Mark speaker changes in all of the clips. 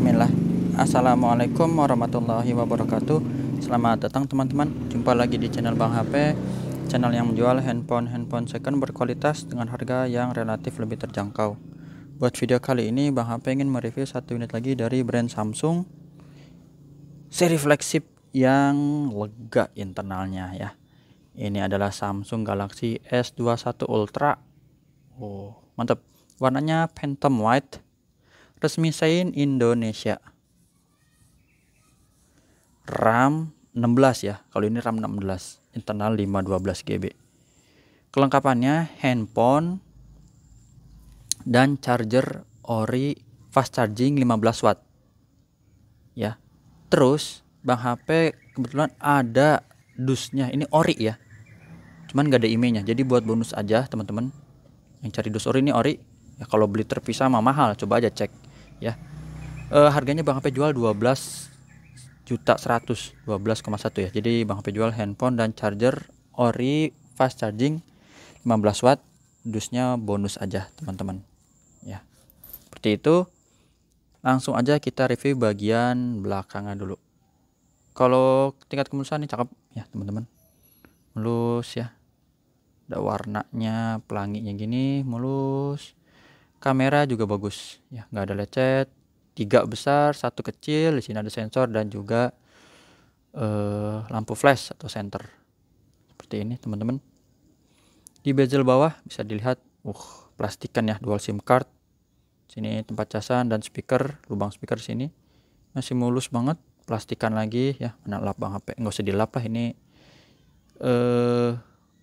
Speaker 1: Bismillah Assalamualaikum warahmatullahi wabarakatuh Selamat datang teman-teman Jumpa lagi di channel Bang HP Channel yang menjual handphone-handphone second berkualitas Dengan harga yang relatif lebih terjangkau Buat video kali ini Bang HP ingin mereview satu unit lagi dari brand Samsung Seri flagship yang lega internalnya ya Ini adalah Samsung Galaxy S21 Ultra Oh mantap Warnanya Phantom White resmi sein Indonesia RAM 16 ya kalau ini RAM 16 internal 512 GB kelengkapannya handphone dan charger ori fast charging 15 watt ya terus bang HP kebetulan ada dusnya ini ori ya cuman gak ada IMEI nya jadi buat bonus aja teman-teman yang cari dus ori ini ori ya kalau beli terpisah mah mahal coba aja cek ya e, harganya Bang HP jual 12 juta 100 12,1 ya jadi Bang HP jual handphone dan charger ori fast charging 15 watt dusnya bonus aja teman-teman ya seperti itu langsung aja kita review bagian belakangnya dulu kalau tingkat kemulusan ini cakep ya teman-teman mulus ya ada warnanya pelanginya gini mulus kamera juga bagus ya nggak ada lecet tiga besar satu kecil di sini ada sensor dan juga uh, lampu flash atau center, seperti ini teman-teman di bezel bawah bisa dilihat uh plastikan ya dual sim card sini tempat casan dan speaker lubang speaker sini masih mulus banget plastikan lagi ya mana lapang HP nggak usah dilap lah ini eh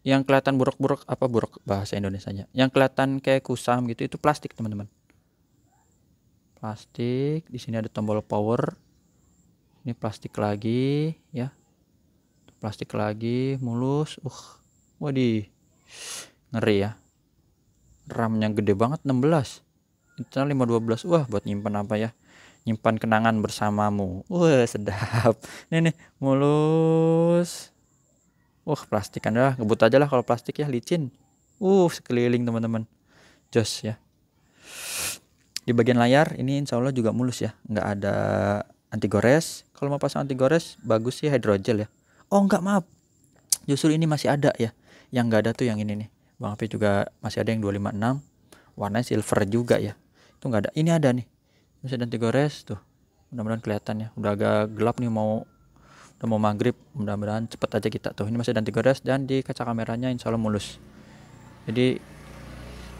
Speaker 1: yang kelihatan buruk-buruk apa buruk bahasa Indonesianya yang kelihatan kayak kusam gitu itu plastik teman-teman plastik di sini ada tombol power ini plastik lagi ya plastik lagi mulus uh waduh ngeri ya RAM yang gede banget 16 internal 512 wah buat nyimpan apa ya nyimpan kenangan bersamamu wah sedap ini nih mulus Wah plastik kan lah ngebut aja lah kalau plastik ya licin. Uh sekeliling teman-teman. Jos ya. Di bagian layar ini insya Allah juga mulus ya. Nggak ada anti gores. Kalau mau pasang anti gores bagus sih hidrogel ya. Oh nggak maaf. Justru ini masih ada ya. Yang nggak ada tuh yang ini nih. Bang Api juga masih ada yang 256. Warnanya silver juga ya. Itu nggak ada. Ini ada nih. Masih ada anti gores tuh. Mudah-mudahan kelihatan ya. Udah agak gelap nih mau udah mau maghrib mudah-mudahan cepet aja kita tuh ini masih ada anti gores dan di kaca kameranya insya Allah mulus jadi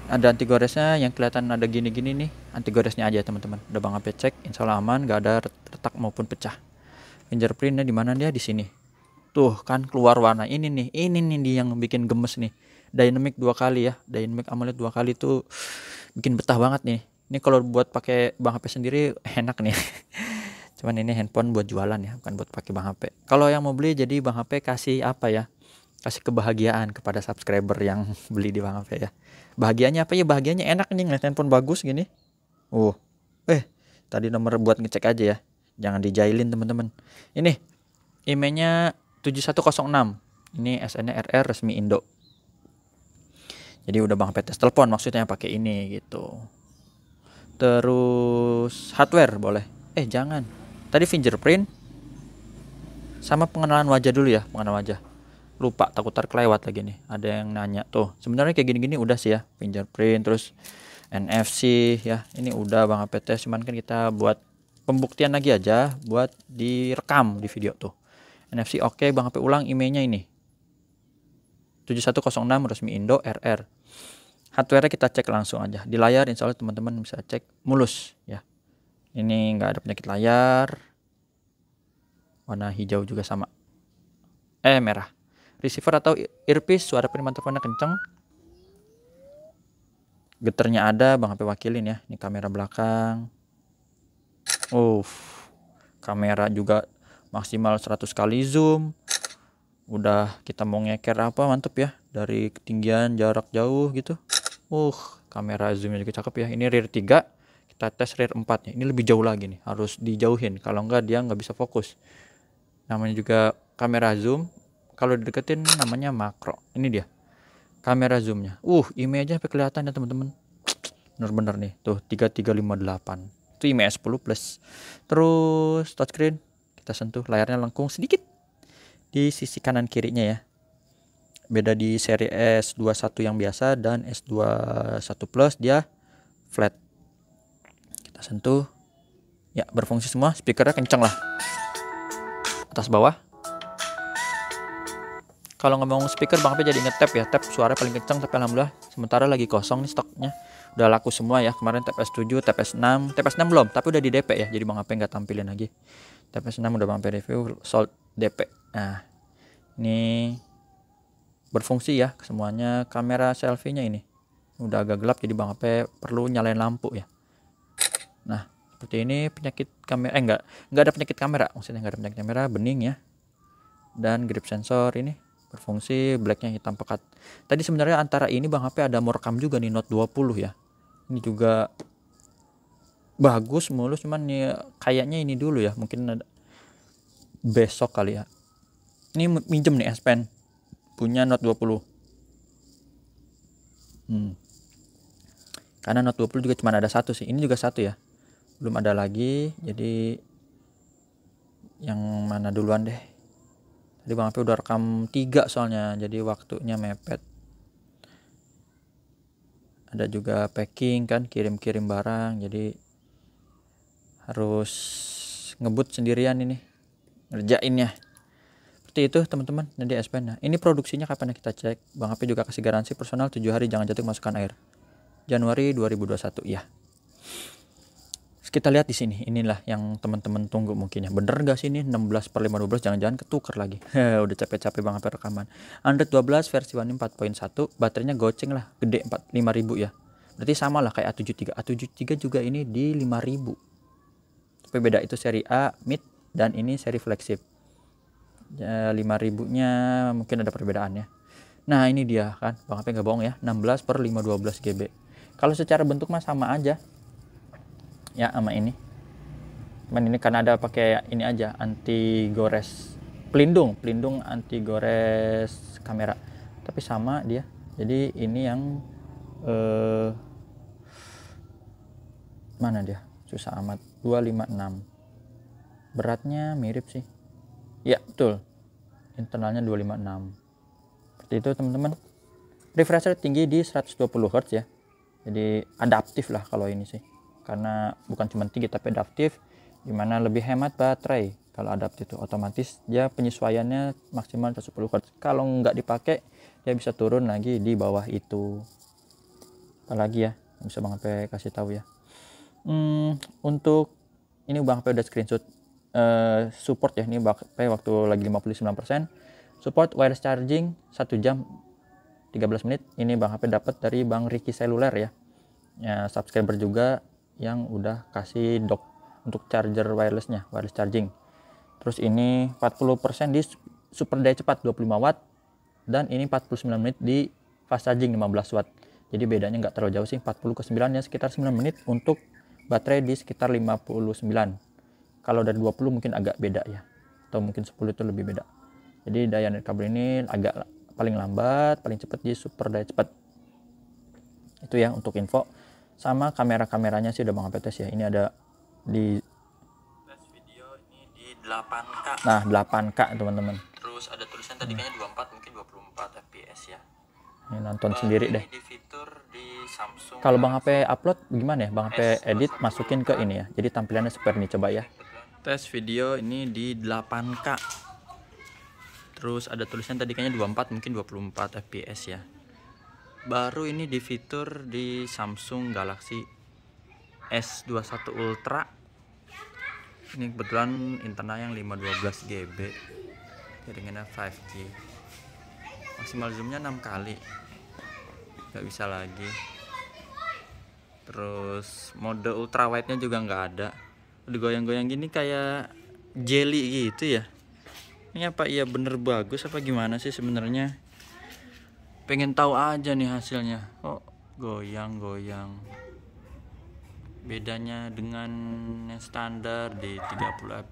Speaker 1: ada anti goresnya yang kelihatan ada gini-gini nih anti goresnya aja teman-teman udah bang apa cek insya Allah aman gak ada retak maupun pecah fingerprintnya di mana dia ya, di sini tuh kan keluar warna ini nih ini nih dia yang bikin gemes nih dynamic dua kali ya dynamic AMOLED dua kali tuh bikin betah banget nih ini kalau buat pakai bang HP sendiri enak nih cuman ini handphone buat jualan ya bukan buat pakai bang HP kalau yang mau beli jadi bang HP kasih apa ya kasih kebahagiaan kepada subscriber yang beli di bang HP ya bahagianya apa ya bahagianya enak nih ngeliat handphone bagus gini uh eh tadi nomor buat ngecek aja ya jangan dijailin teman-teman ini emailnya 7106 ini SNRR e RR resmi Indo jadi udah bang tes telepon maksudnya pakai ini gitu terus hardware boleh eh jangan tadi fingerprint sama pengenalan wajah dulu ya pengenalan wajah lupa takut terkelewat lagi nih ada yang nanya tuh sebenarnya kayak gini-gini udah sih ya fingerprint terus NFC ya ini udah Bang APT ya, cuman kan kita buat pembuktian lagi aja buat direkam di video tuh NFC oke okay, Bang HP ulang emailnya ini 7106 resmi Indo RR hardware kita cek langsung aja di layar insya Allah teman-teman bisa cek mulus ya ini nggak ada penyakit layar warna hijau juga sama eh merah receiver atau earpiece suara penerima teleponnya kenceng geternya ada bang HP wakilin ya ini kamera belakang Uff, kamera juga maksimal 100 kali zoom udah kita mau ngeker apa mantep ya dari ketinggian jarak jauh gitu uh kamera zoomnya juga cakep ya ini rear 3 tetes rear 4 ini lebih jauh lagi nih harus dijauhin kalau enggak dia nggak bisa fokus namanya juga kamera zoom kalau dideketin namanya makro ini dia kamera zoomnya uh IMEI e aja sampai kelihatan ya teman-teman bener-bener nih tuh 3358 itu IMEI 10 e plus terus touchscreen kita sentuh layarnya lengkung sedikit di sisi kanan kirinya ya beda di seri S21 yang biasa dan S21 plus dia flat kita sentuh ya berfungsi semua speakernya kenceng lah atas bawah kalau ngomong speaker Bang Apa jadi ngetep ya tap suara paling kenceng tapi alhamdulillah sementara lagi kosong nih stoknya udah laku semua ya kemarin tap S7 tap S6 tap S6 belum tapi udah di DP ya jadi Bang P nggak tampilin lagi tap S6 udah Bang P review sold DP nah ini berfungsi ya semuanya kamera selfie-nya ini udah agak gelap jadi Bang Apa perlu nyalain lampu ya Nah, seperti ini penyakit kamera eh enggak, enggak ada penyakit kamera, maksudnya enggak ada penyakit kamera, bening ya. Dan grip sensor ini berfungsi blacknya hitam pekat. Tadi sebenarnya antara ini Bang HP ada rekam juga nih Note 20 ya. Ini juga bagus mulus cuman nih kayaknya ini dulu ya, mungkin ada besok kali ya. Ini minjem nih S Pen punya Note 20. Hmm. Karena Note 20 juga cuma ada satu sih. Ini juga satu ya belum ada lagi jadi yang mana duluan deh tadi Bang Api udah rekam tiga soalnya jadi waktunya mepet ada juga packing kan kirim-kirim barang jadi harus ngebut sendirian ini ngerjainnya seperti itu teman-teman jadi S nah, ini produksinya kapan ya kita cek Bang Api juga kasih garansi personal 7 hari jangan jatuh masukkan air Januari 2021 ya kita lihat di sini, inilah yang teman-teman tunggu mungkin ya. Bener gak sih ini 16 per 5 12, jangan-jangan ketuker lagi. Udah capek-capek banget rekaman. Android 12 versi One 4.1, baterainya goceng lah, gede 45000 5000 ya. Berarti sama lah kayak A73. A73 juga ini di 5000. Tapi beda itu seri A, mid, dan ini seri flagship. Ya, 5000 nya mungkin ada perbedaan ya. Nah ini dia kan, Bang apa nggak bohong ya, 16 per 512 GB. Kalau secara bentuk mah sama aja, ya sama ini cuman ini karena ada pakai ini aja anti gores pelindung pelindung anti gores kamera tapi sama dia jadi ini yang eh, mana dia susah amat 256 beratnya mirip sih ya betul internalnya 256 seperti itu teman-teman refresh rate tinggi di 120 Hz ya jadi adaptif lah kalau ini sih karena bukan cuma tinggi tapi adaptif dimana lebih hemat baterai kalau adaptif itu otomatis dia penyesuaiannya maksimal 110 Hz kalau nggak dipakai dia bisa turun lagi di bawah itu apalagi ya bisa Bang HP kasih tahu ya hmm, untuk ini Bang HP udah screenshot uh, support ya ini Bang HP waktu lagi 59% support wireless charging 1 jam 13 menit ini Bang HP dapat dari Bang Ricky Seluler ya. ya subscriber juga yang udah kasih dock untuk charger wirelessnya wireless charging terus ini 40% di super daya cepat 25 watt dan ini 49 menit di fast charging 15 watt jadi bedanya nggak terlalu jauh sih 40 ke 9 ya sekitar 9 menit untuk baterai di sekitar 59 kalau dari 20 mungkin agak beda ya atau mungkin 10 itu lebih beda jadi daya net kabel ini agak paling lambat paling cepat di super daya cepat itu ya untuk info sama kamera-kameranya sih udah Bang Apetes ya. Ini ada di video ini di 8K. Nah, 8K teman-teman. Terus ada tulisan tadi kayaknya 24 mungkin 24 fps ya. Ini nonton sendiri deh. Kalau Bang HP upload gimana ya? Bang HP edit masukin ke ini ya. Jadi tampilannya seperti ini coba ya. Tes video ini di 8K. Terus ada tulisan tadi kayaknya 24 mungkin 24 fps ya baru ini di fitur di Samsung Galaxy S21 Ultra ini kebetulan internal yang 512 GB jaringannya 5G maksimal zoomnya 6 kali nggak bisa lagi terus mode ultra wide nya juga nggak ada digoyang-goyang gini kayak jelly gitu ya ini apa iya bener bagus apa gimana sih sebenarnya pengen tahu aja nih hasilnya oh goyang goyang bedanya dengan yang standar di 30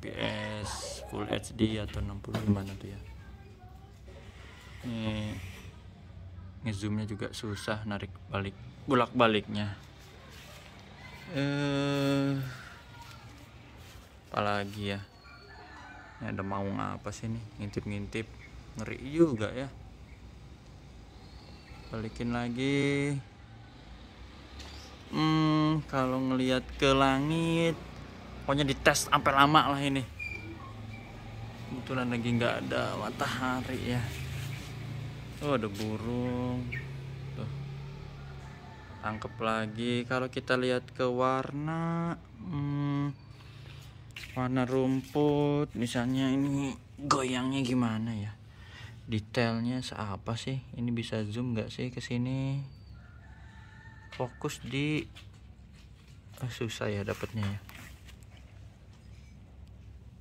Speaker 1: fps full HD atau 60 gimana tuh ya ini ngezoomnya juga susah narik balik bolak baliknya eh apalagi ya ini ada maung apa sih nih ngintip ngintip ngeri juga ya balikin lagi hmm kalau ngelihat ke langit pokoknya dites sampai lama lah ini kebetulan lagi nggak ada matahari ya oh ada burung tuh tangkep lagi kalau kita lihat ke warna hmm, warna rumput misalnya ini goyangnya gimana ya detailnya seapa sih ini bisa zoom nggak sih ke sini fokus di eh, susah ya dapetnya ya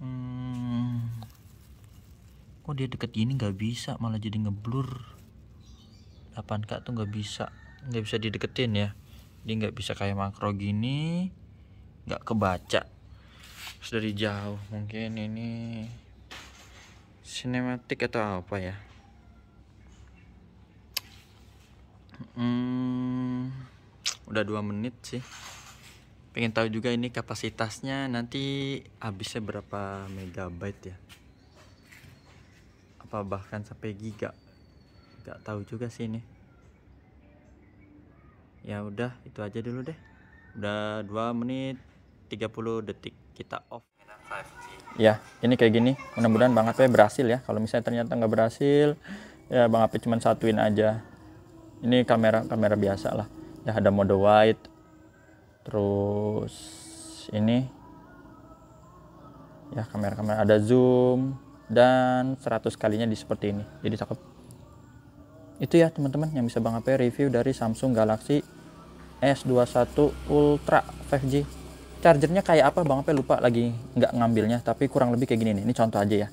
Speaker 1: hmm. kok dia deket gini nggak bisa malah jadi ngeblur 8K tuh nggak bisa nggak bisa dideketin ya dia nggak bisa kayak makro gini nggak kebaca Terus dari jauh mungkin ini sinematik atau apa ya hmm, udah dua menit sih pengen tahu juga ini kapasitasnya nanti habisnya berapa megabyte ya apa bahkan sampai giga nggak tahu juga sih ini ya udah itu aja dulu deh udah 2 menit 30 detik kita off ya ini kayak gini mudah-mudahan Bang Ape berhasil ya kalau misalnya ternyata nggak berhasil ya Bang Ape cuma satuin aja ini kamera kamera biasa lah ya ada mode wide terus ini ya kamera-kamera ada zoom dan 100 kalinya di seperti ini jadi cakep itu ya teman-teman yang bisa Bang Ape review dari Samsung Galaxy S21 Ultra 5G chargernya kayak apa bang Apa lupa lagi nggak ngambilnya tapi kurang lebih kayak gini nih ini contoh aja ya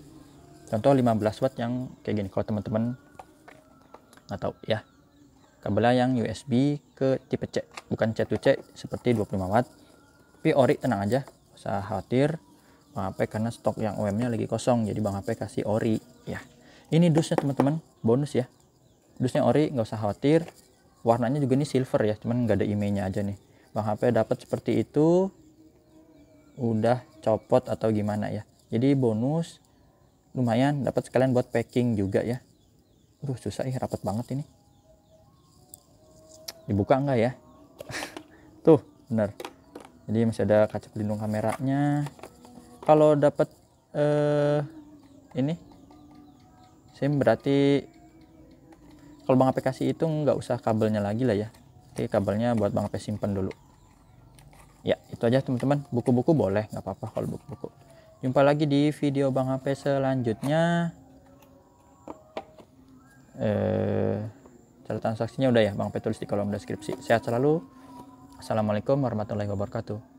Speaker 1: contoh 15 watt yang kayak gini kalau teman-teman nggak tahu ya kabelnya yang USB ke tipe C bukan c to c seperti 25 watt tapi ori tenang aja usah khawatir Bang Apa karena stok yang om nya lagi kosong jadi Bang Apa kasih ori ya ini dusnya teman-teman bonus ya dusnya ori nggak usah khawatir warnanya juga ini silver ya cuman nggak ada IMEI nya aja nih Bang HP dapat seperti itu udah copot atau gimana ya jadi bonus lumayan dapat sekalian buat packing juga ya aduh susah ih ya, rapat banget ini dibuka enggak ya tuh bener jadi masih ada kaca pelindung kameranya kalau dapat eh, ini SIM berarti kalau Bang aplikasi itu nggak usah kabelnya lagi lah ya oke kabelnya buat Bang AP simpen dulu Ya, itu aja teman-teman. Buku-buku boleh, nggak apa-apa kalau buku-buku. Jumpa lagi di video Bang HP selanjutnya. Eh, catatan saksinya udah ya, Bang HP tulis di kolom deskripsi. Sehat selalu. Assalamualaikum warahmatullahi wabarakatuh.